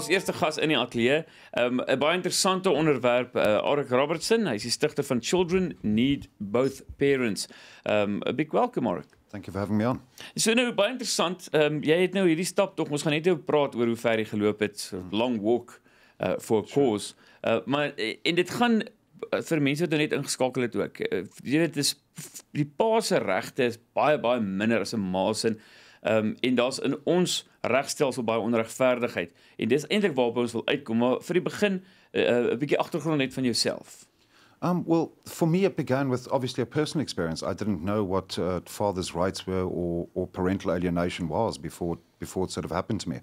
ons eerste gas in die ateljee, ehm, 'n um, baie interessante onderwerp, uh, Arik Robertson, hy's die stigter van Children Need Both Parents. Um a big welcome Arik. Thank you for having me on. Dis so, nou baie interessant. Um jy het nou hierdie stap tog, ons gaan net oor nou praat oor hoe ver jy geloop het, so mm. long walk uh, for sure. cause. Uh, maar en dit gaan vir mense wat nou net ingeskakel het ook. Uh, jy weet dis die pa se regte is baie baie minder as 'n ma se en Ehm um, en daar's in ons regstelsel baie onregverdigheid en dis eintlik waarop ons wil uitkom. Maar vir die begin eh, eh, 'n uh, bietjie agtergrond net van jouself. Um well for me it began with obviously a personal experience. I didn't know what uh, father's rights were or or parental alienation was before before it sort of happened to me.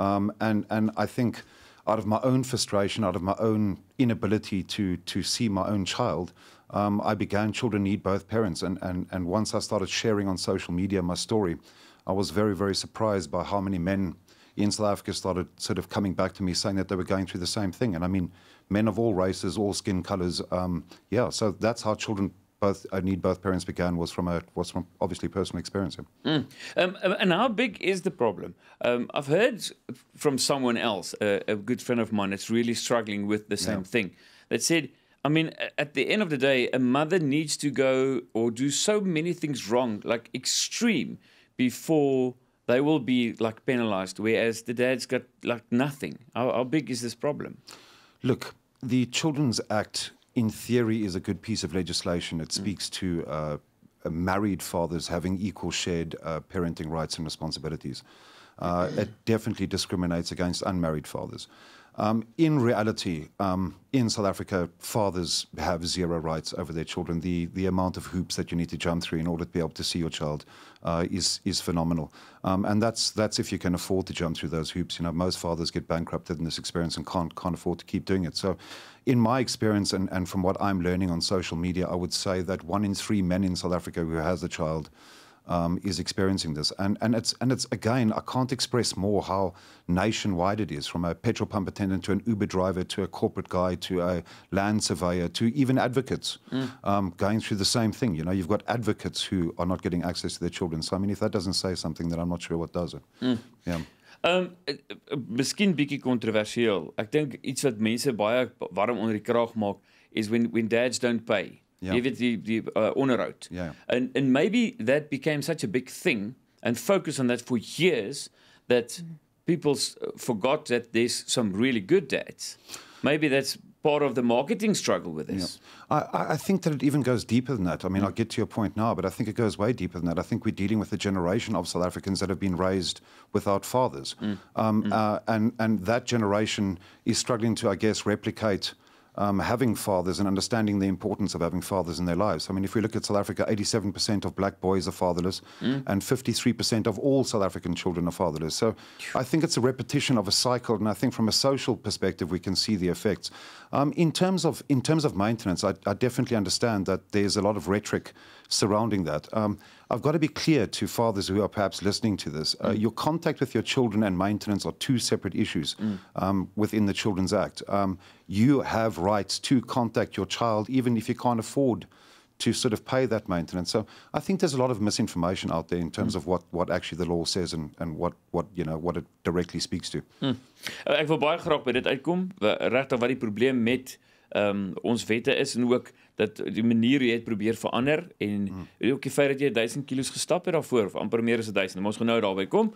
Um and and I think out of my own frustration, out of my own inability to to see my own child, um I began children need both parents and and and once I started sharing on social media my story I was very, very surprised by how many men in South Africa started sort of coming back to me saying that they were going through the same thing. And I mean, men of all races, all skin colors. Um, yeah, so that's how children both uh, need both parents began was from a was from obviously personal experience. Mm. Um, uh, and how big is the problem? Um, I've heard from someone else, a, a good friend of mine, that's really struggling with the same yeah. thing. That said. I mean, at the end of the day, a mother needs to go or do so many things wrong, like extreme, before they will be like penalized, whereas the dad's got like nothing. How, how big is this problem? Look, the Children's Act, in theory, is a good piece of legislation. It mm. speaks mm. to uh, married fathers having equal shared uh, parenting rights and responsibilities. Uh, it definitely discriminates against unmarried fathers. Um, in reality, um, in South Africa, fathers have zero rights over their children. The the amount of hoops that you need to jump through in order to be able to see your child uh, is is phenomenal, um, and that's that's if you can afford to jump through those hoops. You know, most fathers get bankrupted in this experience and can't can't afford to keep doing it. So, in my experience and, and from what I'm learning on social media, I would say that one in three men in South Africa who has a child um, is experiencing this. And, and, it's, and it's, again, I can't express more how nationwide it is from a petrol pump attendant to an Uber driver to a corporate guy to a land surveyor to even advocates mm. um, going through the same thing. You know, you've got advocates who are not getting access to their children. So, I mean, if that doesn't say something, then I'm not sure what does it. Mm. Yeah. Um eh, eh, miskien bietjie kontroversieel. Ek dink iets wat mense baie warm onder die kraag maak is when when dads don't pay. Yeah. it the, honor uh, onderhoud. Yeah. And, and maybe that became such a big thing and focus on that for years that mm. people uh, forgot that there's some really good dads. Maybe that's part of the marketing struggle with this. Yeah. I, I, think that it even goes deeper than that. I mean, I'll get to your point now, but I think it goes way deeper than that. I think we're dealing with a generation of South Africans that have been raised without fathers. Mm. Um, mm. Uh, and, and that generation is struggling to, I guess, replicate um, having fathers and understanding the importance of having fathers in their lives. I mean, if we look at South Africa, 87% of black boys are fatherless, mm. and 53% of all South African children are fatherless. So I think it's a repetition of a cycle, and I think from a social perspective, we can see the effects. Um, in terms of in terms of maintenance, I, I, definitely understand that there's a lot of rhetoric surrounding that. Um, I've got to be clear to fathers who are perhaps listening to this. Uh, mm. Your contact with your children and maintenance are two separate issues mm. Um, within the Children's Act um, you have rights to contact your child, even if you can't afford to sort of pay that maintenance. So I think there's a lot of misinformation out there in terms mm. of what, what actually the law says and, and what, what, you know, what it directly speaks to. Mm. Ek wil baie graag by dit uitkom, regtig wat die probleem met um, ons wette is en ook dat die manier hoe jy dit probeer verander en mm. ook die feit dat jy 1000 kilos gestap het daarvoor of amper meer as 1000, ons gaan nou daarby kom.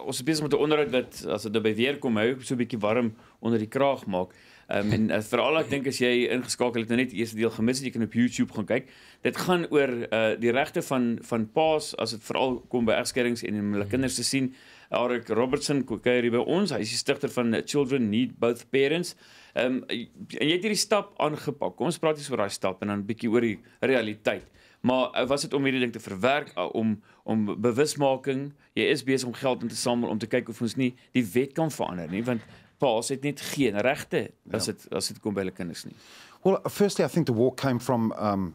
ons is besig met 'n onderhoud wat as dit by weer kom hou so 'n bietjie warm onder die kraag maak. Ehm um, en uh, veral ek dink as jy ingeskakel het nou net die eerste deel gemis het, jy kan op YouTube gaan kyk. Dit gaan oor uh, die regte van van paas as dit veral kom by egskeerings en om hulle hmm. kinders te sien. Eric Robertson kuier hier by ons. Hy is die stigter van Children Need Both Parents. Ehm um, en jy het hierdie stap aangepak. Kom ons praat eens oor daai stap en dan 'n bietjie oor die realiteit. Maar eh, was dit om hierdie ding te verwerk eh, om om bewusmaking, jy is besig om geld in te samel om te kyk of ons nie die wet kan verander nie want paas het net geen regte as dit ja. as dit kom by hulle kinders nie. Well eh, firstly I think the walk came from um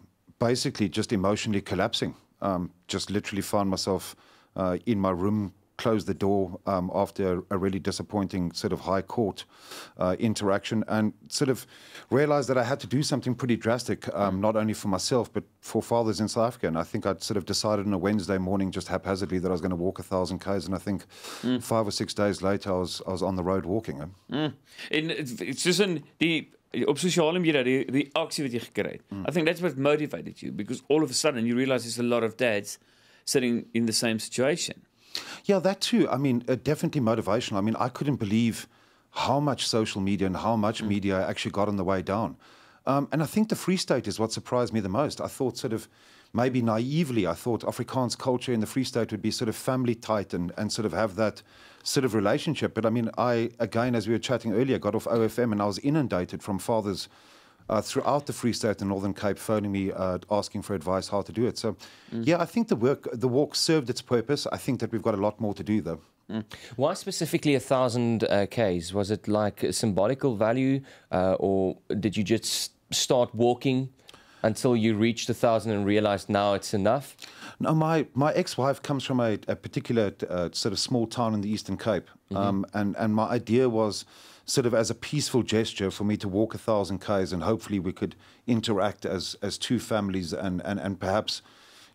basically just emotionally collapsing. Um just literally found myself uh in my room closed the door um, after a really disappointing sort of high court uh, interaction and sort of realized that I had to do something pretty drastic, um, not only for myself, but for fathers in South Africa. And I think I'd sort of decided on a Wednesday morning, just haphazardly, that I was going to walk a thousand Ks. And I think mm. five or six days later, I was, I was on the road walking. And it's just in the, op sosiale media die reaksie wat jy gekry het. Mm. I think that's what motivated you because all of a sudden you realize there's a lot of dads sitting in the same situation. Yeah, that too. I mean, uh, definitely motivational. I mean, I couldn't believe how much social media and how much mm. media actually got on the way down. Um, and I think the Free State is what surprised me the most. I thought, sort of, maybe naively, I thought Afrikaans culture in the Free State would be sort of family tight and, and sort of have that sort of relationship. But I mean, I, again, as we were chatting earlier, got off OFM and I was inundated from fathers uh, throughout the Free State and Northern Cape phoning me uh, asking for advice how to do it. So, mm. yeah, I think the work, the walk served its purpose. I think that we've got a lot more to do, though. Mm. Why specifically a thousand uh, Ks? Was it like a symbolical value, uh, or did you just start walking until you reached a thousand and realized now it's enough? No, my, my ex-wife comes from a, a particular uh, sort of small town in the Eastern Cape, mm -hmm. um, and and my idea was sort of as a peaceful gesture for me to walk a thousand k's and hopefully we could interact as as two families and and, and perhaps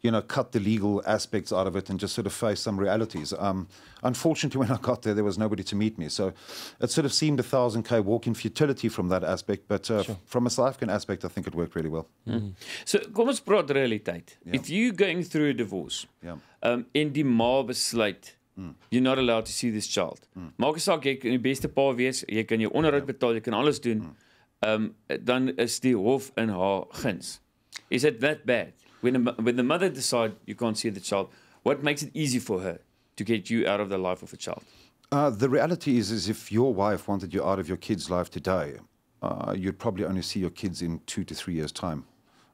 you know, cut the legal aspects out of it and just sort of face some realities. Um, unfortunately, when I got there, there was nobody to meet me. So it sort of seemed a 1,000K walk in futility from that aspect. But uh, sure. from a South African aspect, I think it worked really well. Mm -hmm. So kom ons praat realiteit. Yeah. If you going through a divorce yeah. um, en die ma besluit Mm. You're not allowed to see this child. Mm. Maak nie saak jy kan die beste pa wees, jy kan jou onderhoud ja. betaal, jy kan alles doen. Ehm mm. um, dan is die hof in haar guns. Is it that bad? When a, when the mother decide you can't see the child, what makes it easy for her to get you out of the life of a child? Uh the reality is is if your wife wanted you out of your kid's life today, uh you'd probably only see your kids in 2 to 3 years time.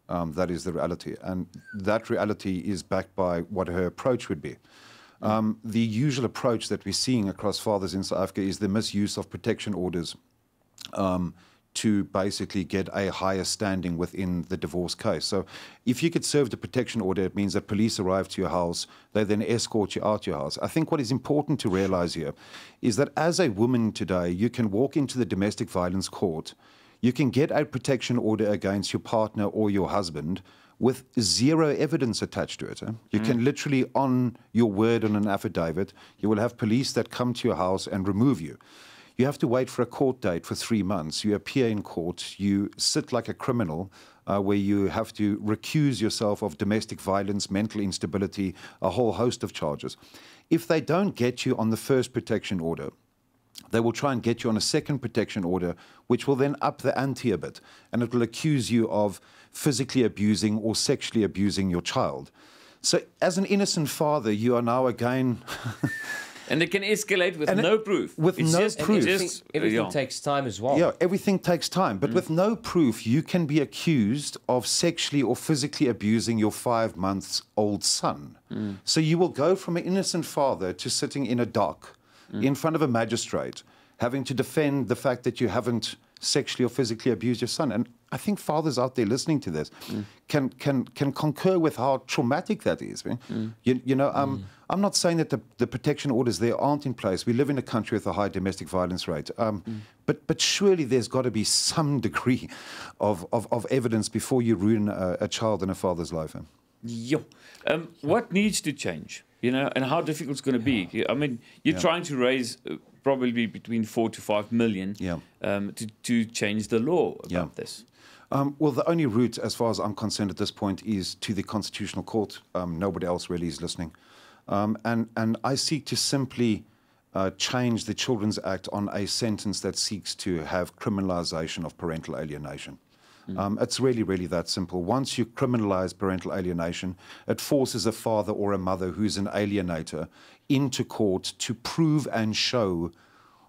Um that is the reality and that reality is backed by what her approach would be. Um, the usual approach that we're seeing across fathers in South Africa is the misuse of protection orders um, to basically get a higher standing within the divorce case. So if you could serve the protection order, it means that police arrive to your house, they then escort you out your house. I think what is important to realize here is that as a woman today, you can walk into the domestic violence court, you can get a protection order against your partner or your husband with zero evidence attached to it. You mm. can literally, on your word on an affidavit, you will have police that come to your house and remove you. You have to wait for a court date for three months. You appear in court. You sit like a criminal, uh, where you have to recuse yourself of domestic violence, mental instability, a whole host of charges. If they don't get you on the first protection order, they will try and get you on a second protection order, which will then up the ante a bit. And it will accuse you of physically abusing or sexually abusing your child. So, as an innocent father, you are now again. and it can escalate with and no it, proof. With it's no just, proof. everything, everything yeah. takes time as well. Yeah, everything takes time. But mm. with no proof, you can be accused of sexually or physically abusing your five months old son. Mm. So, you will go from an innocent father to sitting in a dock mm. in front of a magistrate having to defend the fact that you haven't sexually or physically abused your son. And I think fathers out there listening to this mm. can can can concur with how traumatic that is. Mm. You, you, know, um, mm. I'm not saying that the, the protection orders there aren't in place. We live in a country with a high domestic violence rate, um, mm. but but surely there's got to be some degree of, of, of, evidence before you ruin a, a child and a father's life. Yeah. Um, what needs to change? You know, and how difficult it's going to yeah. be. I mean, you're yeah. trying to raise uh, probably between four to five million yeah. um, to, to change the law about this. Um, well, the only route, as far as I'm concerned at this point, is to the Constitutional Court. Um, nobody else really is listening. Um, and, and I seek to simply uh, change the Children's Act on a sentence that seeks to have criminalization of parental alienation. Mm. it's really, really that simple. Once you criminalize parental alienation, it forces a father or a mother who's an alienator into court to prove and show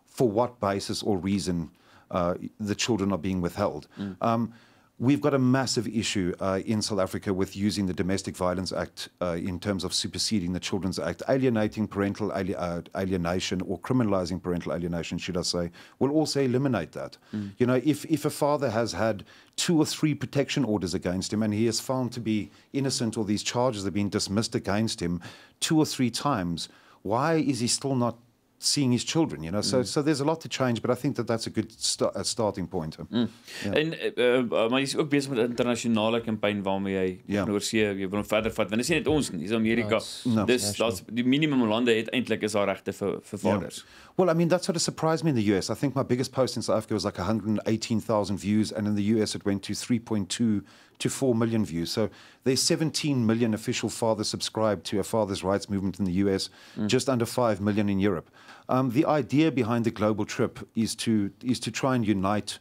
for what basis or reason uh, the children are being withheld. Mm. Um, We've got a massive issue uh, in South Africa with using the Domestic Violence Act uh, in terms of superseding the Children's Act. Alienating parental ali uh, alienation or criminalizing parental alienation, should I say, will also eliminate that. Mm. You know, if, if a father has had two or three protection orders against him and he is found to be innocent or these charges have been dismissed against him two or three times, why is he still not seeing his children, you know. So, mm. so there's a lot to change, but I think that that's a good st a starting point. Mm. Yeah. En uh, maar jy's ook besig met 'n internasionale kampanje waarmee jy yeah. Ja. oor see jy wil verder vat. Want dit is net ons nie, dis Amerika. No, dis daar's die minimum lande het eintlik is haar regte vir vir vaders. Yeah. Ja. Well, I mean, that sort of surprised me in the US. I think my biggest post in South Africa was like 118,000 views and in the US it went to 3.2 to 4 million views. So there's 17 million official fathers subscribed to a father's rights movement in the US, mm. just under 5 million in Europe. Um, the idea behind the global trip is to, is to try and unite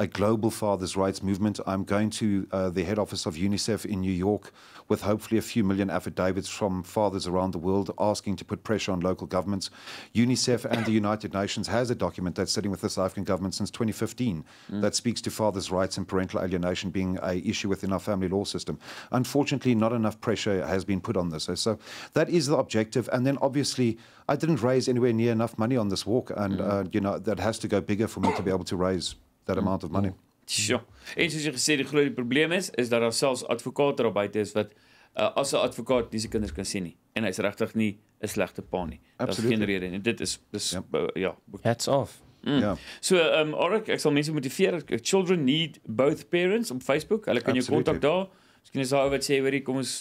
a global fathers' rights movement. I'm going to uh, the head office of UNICEF in New York with hopefully a few million affidavits from fathers around the world asking to put pressure on local governments. UNICEF and the United Nations has a document that's sitting with the South African government since 2015 mm. that speaks to fathers' rights and parental alienation being a issue within our family law system. Unfortunately, not enough pressure has been put on this. So, so that is the objective. And then obviously, I didn't raise anywhere near enough money on this walk, and mm. uh, you know that has to go bigger for me to be able to raise that mm. amount of money. Mm. Sjoe. En soos jy gesê die groot probleem is is dat daar selfs advokate daar buite is wat uh, as 'n advokaat dis se kinders kan sien nie en hy's regtig nie 'n slegte pa nie. Daar's geen rede nie. Dit is dis yep. uh, ja. Eh, ja Hats off. Mm. Yeah. Ja. So um ehm, Orik, ek sal mense motiveer children need both parents op Facebook. Hulle kan jou kontak ja. daar. Miskien is daar ou wat sê hoorie kom ons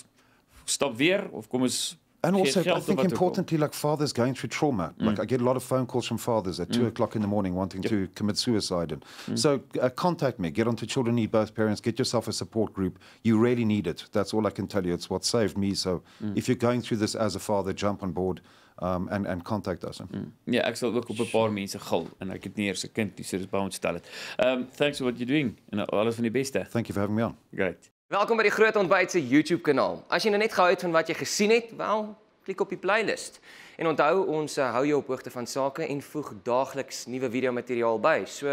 stap weer of kom ons And also, I think importantly, like fathers going through trauma. Mm. Like I get a lot of phone calls from fathers at mm. two o'clock in the morning wanting yep. to commit suicide. And mm. so, uh, contact me. Get onto Children Need Both Parents. Get yourself a support group. You really need it. That's all I can tell you. It's what saved me. So, mm. if you're going through this as a father, jump on board. Um, contact us. Mm. Ja, ek sal ook op 'n paar mense gil en ek het nie eers 'n kind nie, so dis baie ontstel dit. Um ehm, thanks for what you're doing and alles van die beste. Thank you for having me on. Great. Welkom by die Groot Ontbyt se YouTube kanaal. As jy nou net gehou het van wat jy gesien het, wel, klik op die playlist. En onthou, ons eh, hou jou op hoogte van sake en voeg daagliks nuwe video materiaal by. So,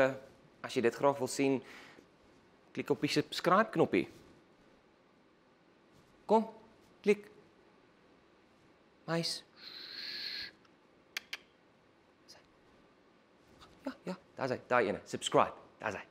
as jy dit graag wil sien, klik op die subscribe knoppie. Kom, klik. Mais. Ja, ja, daar's hy, daai ene, subscribe. Daar's hy.